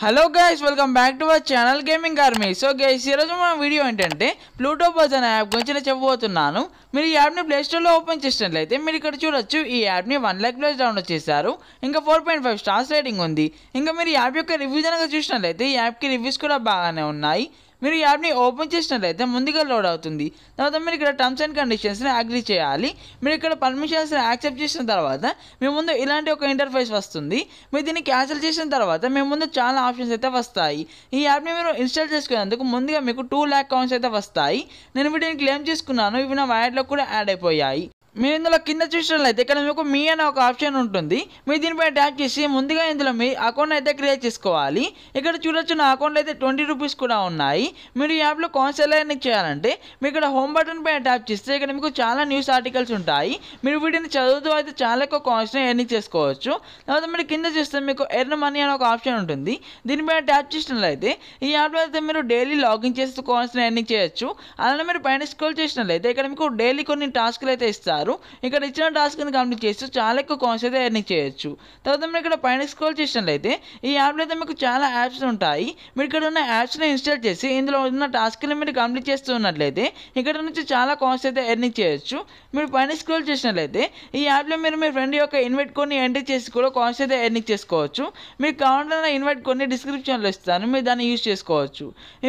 hello guys welcome back to our channel gaming army so guys ఈరోజు మన video ఏంటంటే Pluto buzz అనే app గురించి నేను చెప్పబోతున్నాను మీరు ఈ యాప్ని ప్లేస్టోర్లో ఓపెన్ చేసినట్లయితే మీరు ఇక్కడ చూడొచ్చు ఈ యాప్ని వన్ ల్యాక్ ప్లస్ డౌన్లోడ్ చేశారు ఇంకా four point five stars rating ఉంది ఇంకా మీరు ఈ యాప్ యొక్క రివ్యూ కనుక చూసినట్లయితే ఈ యాప్కి రివ్యూస్ కూడా బాగానే ఉన్నాయి మీరు ఈ యాప్ని ఓపెన్ చేసినట్లయితే ముందుగా లోడ్ అవుతుంది తర్వాత మీరు ఇక్కడ టర్మ్స్ అండ్ కండిషన్స్ని అగ్రి చేయాలి మీరు ఇక్కడ పర్మిషన్స్ని యాక్సెప్ట్ చేసిన తర్వాత మీ ముందు ఇలాంటి ఒక ఇంటర్ఫేస్ వస్తుంది మీరు దీన్ని క్యాన్సిల్ చేసిన తర్వాత మీ ముందు చాలా ఆప్షన్స్ అయితే వస్తాయి ఈ యాప్ని మీరు ఇన్స్టాల్ చేసుకునేందుకు ముందుగా మీకు టూ ల్యాక్ అకౌంట్స్ అయితే వస్తాయి నేను వీటిని క్లెయిమ్ చేసుకున్నాను ఇవి నా వాయిట్లో కూడా యాడ్ అయిపోయాయి మీరు ఇందులో కింద చూసినట్లయితే ఇక్కడ మీకు మీ అనే ఒక ఆప్షన్ ఉంటుంది మీరు దీనిపై ట్యాప్ చేసి ముందుగా ఇందులో మీ అకౌంట్ అయితే క్రియేట్ చేసుకోవాలి ఇక్కడ చూడొచ్చు నా అకౌంట్లో అయితే ట్వంటీ రూపీస్ కూడా ఉన్నాయి మీరు ఈ యాప్లో కాన్సెలర్ని చేయాలంటే మీరు ఇక్కడ హోమ్ బటన్ పైన ట్యాప్ చేస్తే ఇక్కడ మీకు చాలా న్యూస్ ఆర్టికల్స్ ఉంటాయి మీరు వీటిని చదువుతూ అయితే చాలా ఎక్కువ కాయిన్స్ ఎర్నింగ్ చేసుకోవచ్చు తర్వాత మీరు కింద చూస్తే మీకు ఎర్న్ మనీ అనే ఒక ఆప్షన్ ఉంటుంది దీనిపైన ట్యాప్ చేసినట్లయితే ఈ యాప్లో అయితే మీరు డైలీ లాగిన్ చేస్తూ కాయిన్స్ ఎర్నింగ్ చేయొచ్చు అలానే మీరు పైన స్క్రోల్ చేసినట్లయితే ఇక్కడ మీకు డైలీ కొన్ని టాస్క్లు అయితే ఇస్తారు చేస్తారు ఇక్కడ ఇచ్చిన టాస్క్ని కంప్లీట్ చేస్తూ చాలా ఎక్కువ కాయిన్స్ అయితే ఎర్నింగ్ చేయొచ్చు తర్వాత మీరు ఇక్కడ పైన స్క్రోల్ చేసినట్లయితే ఈ యాప్లో అయితే మీకు చాలా యాప్స్ ఉంటాయి మీరు ఇక్కడ ఉన్న యాప్స్ని ఇన్స్టాల్ చేసి ఇందులో ఉన్న టాస్క్ని మీరు కంప్లీట్ చేస్తున్నట్లయితే ఇక్కడ నుంచి చాలా కాయిన్స్ అయితే ఎర్నింగ్ చేయొచ్చు మీరు పైన స్క్రోల్ చేసినట్లయితే ఈ యాప్లో మీరు మీ ఫ్రెండ్ యొక్క ఇన్వైట్ కొన్ని ఎంటర్ చేసి కూడా కాయిన్స్ అయితే ఎర్నింగ్ చేసుకోవచ్చు మీరు కావాలన్న ఇన్వైట్ కొన్ని డిస్క్రిప్షన్లో ఇస్తాను మీరు దాన్ని యూస్ చేసుకోవచ్చు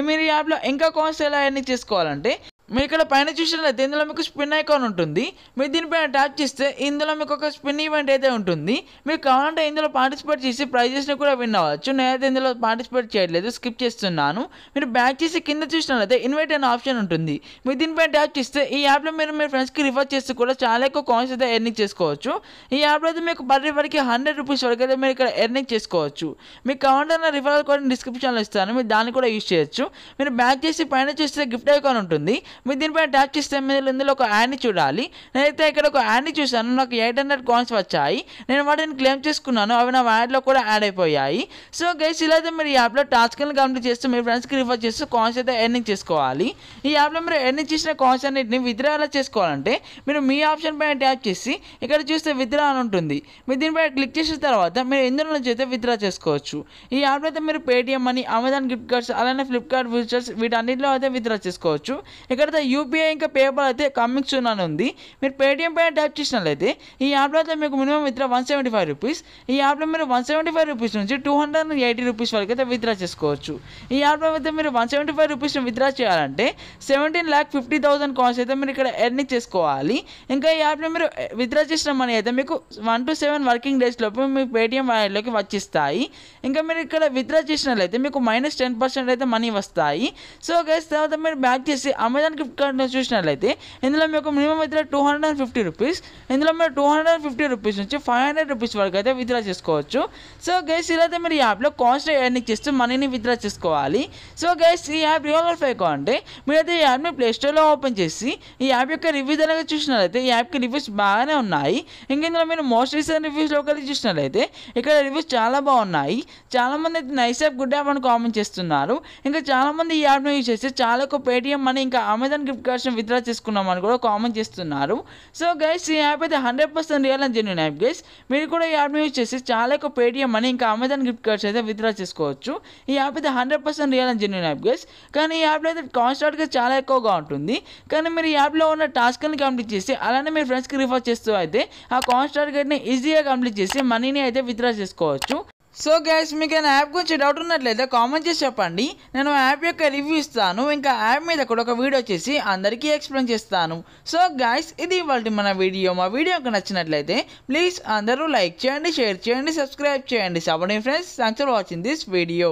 మీరు ఈ యాప్లో ఇంకా కాయిన్స్ ఎలా ఎర్నింగ్ చేసుకోవాలంటే మీ ఇక్కడ పైన చూసినట్లయితే ఇందులో మీకు స్పిన్ ఐకాన్ ఉంటుంది మీరు దీనిపైన ట్యాప్ చేస్తే ఇందులో మీకు ఒక స్పిన్ ఈవెంట్ అయితే ఉంటుంది మీకు కావాలంటే ఇందులో పార్టిసిపేట్ చేసి ప్రైజెస్ని కూడా విన్ అవ్వచ్చు నేనైతే ఇందులో పార్టిసిపేట్ చేయట్లేదు స్కిప్ చేస్తున్నాను మీరు బ్యాక్ చేసి కింద చూసినట్లయితే ఇన్వైట్ అనే ఆప్షన్ ఉంటుంది మీరు దీనిపైన ట్యాప్ చేస్తే ఈ యాప్లో మీరు మీ ఫ్రెండ్స్కి రిఫర్ చేస్తే కూడా చాలా ఎక్కువ కాయిన్స్ అయితే ఎర్నింగ్ చేసుకోవచ్చు ఈ యాప్లో అయితే మీకు పర్ రిఫర్కి హండ్రెడ్ రూపీస్ వరకు అయితే మీరు ఇక్కడ ఎర్నింగ్ చేసుకోవచ్చు మీకు కావాలంటే రివర్ కూడా డిస్క్రిప్షన్లో ఇస్తాను మీరు దాన్ని కూడా యూజ్ చేయొచ్చు మీరు బ్యాక్ చేసి పైన చూస్తే గిఫ్ట్ ఐకాన్ ఉంటుంది మీరు దీనిపైన ట్యాప్ చేస్తే మీరు ఇందులో ఒక యాడ్ని చూడాలి నేనైతే ఇక్కడ ఒక యాడ్ని చూశాను నాకు ఎయిట్ హండ్రెడ్ కాయిన్స్ వచ్చాయి నేను వాటిని క్లెయిమ్ చేసుకున్నాను అవి నా యాడ్లో కూడా యాడ్ అయిపోయాయి సో గైస్ ఇలా అయితే మీరు ఈ యాప్లో టాస్క్లను కంప్లీట్ చేస్తూ మీ ఫ్రెండ్స్కి రిఫర్ చేస్తూ కాయిన్స్ అయితే ఎర్నింగ్ చేసుకోవాలి ఈ యాప్లో మీరు ఎర్నింగ్ చేసిన కాయిన్స్ అన్నింటిని విత్డ్రా ఎలా చేసుకోవాలంటే మీరు మీ ఆప్షన్ పైన ట్యాప్ చేసి ఇక్కడ చూస్తే విత్డ్రా అని ఉంటుంది మీరు దీనిపై క్లిక్ చేసిన తర్వాత మీరు ఇందులో నుంచి అయితే విత్డ్రా చేసుకోవచ్చు ఈ యాప్లో అయితే మీరు పేటిఎం అని అమెజాన్ గిఫ్ట్ కార్డ్స్ అలానే ఫ్లిప్కార్ట్ ఫీచర్స్ వీటన్నింటిలో అయితే విత్డ్రా చేసుకోవచ్చు ఇక్కడ తర్వాత యూపీఐ ఇంకా పేపాల్ అయితే కమింగ్ సూన్ అని ఉంది మీరు పేటిఎం పైన ట్యాప్ చేసినట్లయితే ఈ యాప్లో అయితే మీకు minimum withdraw one seventy five rupees ఈ యాప్లో మీరు వన్ సెవెంటీ ఫైవ్ రూపీస్ నుంచి టూ హండ్రెడ్ ఎయిటీ రూపీస్ వరకు అయితే విత్డ్రా చేసుకోవచ్చు ఈ యాప్లో అయితే మీరు one seventy five rupees withdraw చేయాలంటే seventeen lakh fifty thousand coins అయితే మీరు ఇక్కడ ఎర్నింగ్ చేసుకోవాలి ఇంకా ఈ యాప్లో మీరు విత్డ్రా చేసిన మనీ అయితే మీకు one to seven working days లోపు మీ పేటిఎం వాలెట్లోకి వచ్చిస్తాయి ఇంకా మీరు ఇక్కడ విత్డ్రా చేసినట్లయితే మీకు మైనస్ టెన్ పర్సెంట్ అయితే మనీ వస్తాయి సో గైస్ తర్వాత మీరు బ్యాక్ చేసి అమెజాన్ గిఫ్ట్ కార్డ్ని చూసినట్లయితే ఇందులో మీకు మినిమం అయితే two hundred and fifty rupees ఇందులో మీరు two hundred and fifty rupees నుంచి ఫైవ్ హండ్రెడ్ రూపీస్ వరకు అయితే విత్డ్రా చేసుకోవచ్చు సో గైస్ ఇలా అయితే మీరు ఈ యాప్లో కాస్ట్ ఎర్నింగ్ చేస్తూ మనీని విత్డ్రా చేసుకోవాలి సో గైస్ ఈ యాప్ రియల్ లైఫ్ అకౌంట్ అంటే మీరైతే ఈ యాప్ని ప్లేస్టోర్లో ఓపెన్ చేసి ఈ యాప్ యొక్క రివ్యూ దగ్గర చూసినట్లయితే ఈ యాప్కి రివ్యూస్ బాగానే ఉన్నాయి ఇంకా ఇందులో మీరు మోస్ట్ రీసెంట్ రివ్యూస్ కలిసి చూసినట్లయితే ఇక్కడ రివ్యూస్ చాలా బాగున్నాయి చాలామంది అయితే నైస్ యాప్ గుడ్ యాప్ అని కామెంట్ చేస్తున్నారు ఇంకా చాలామంది ఈ యాప్ను యూజ్ చేస్తే చాలా ఎక్కువ పేటిఎం మనీ ఇంకా ఆమె అమెజాన్ గిఫ్ట్ కార్డ్స్ని విత్డ్రా చేసుకున్నామని కూడా కామెంట్ చేస్తున్నారు సో గైస్ ఈ యాప్ అయితే hundred percent real and genuine app guys మీరు కూడా ఈ యాప్ని యూజ్ చేసి చాలా ఎక్కువ పేటిఎం అని ఇంకా అమెజాన్ గిఫ్ట్ కార్డ్స్ అయితే విత్డ్రా చేసుకోవచ్చు ఈ యాప్ అయితే hundred percent real and genuine app guys కానీ ఈ యాప్లో అయితే కాస్ట్ అవుట్గా చాలా ఎక్కువగా ఉంటుంది కానీ మీరు ఈ యాప్లో ఉన్న టాస్క్ని కంప్లీట్ చేసి అలానే మీ ఫ్రెండ్స్కి రిఫర్ చేస్తూ అయితే ఆ కాస్ట్ టార్గెట్ని ఈజీగా కంప్లీట్ చేసి మనీని అయితే విత్డ్రా చేసుకోవచ్చు సో గైస్ మీకు ఏదైనా యాప్ గురించి డౌట్ ఉన్నట్లయితే కామెంట్ చేసి చెప్పండి నేను యాప్ యొక్క రివ్యూ ఇస్తాను ఇంకా యాప్ మీద కూడా ఒక వీడియో చేసి అందరికీ ఎక్స్ప్లెయిన్ చేస్తాను సో గైస్ ఇది ఇవాళ మన వీడియో మా వీడియోకి నచ్చినట్లయితే ప్లీజ్ అందరూ లైక్ చేయండి షేర్ చేయండి సబ్స్క్రైబ్ చేయండి సబడి friends thanks for watching this video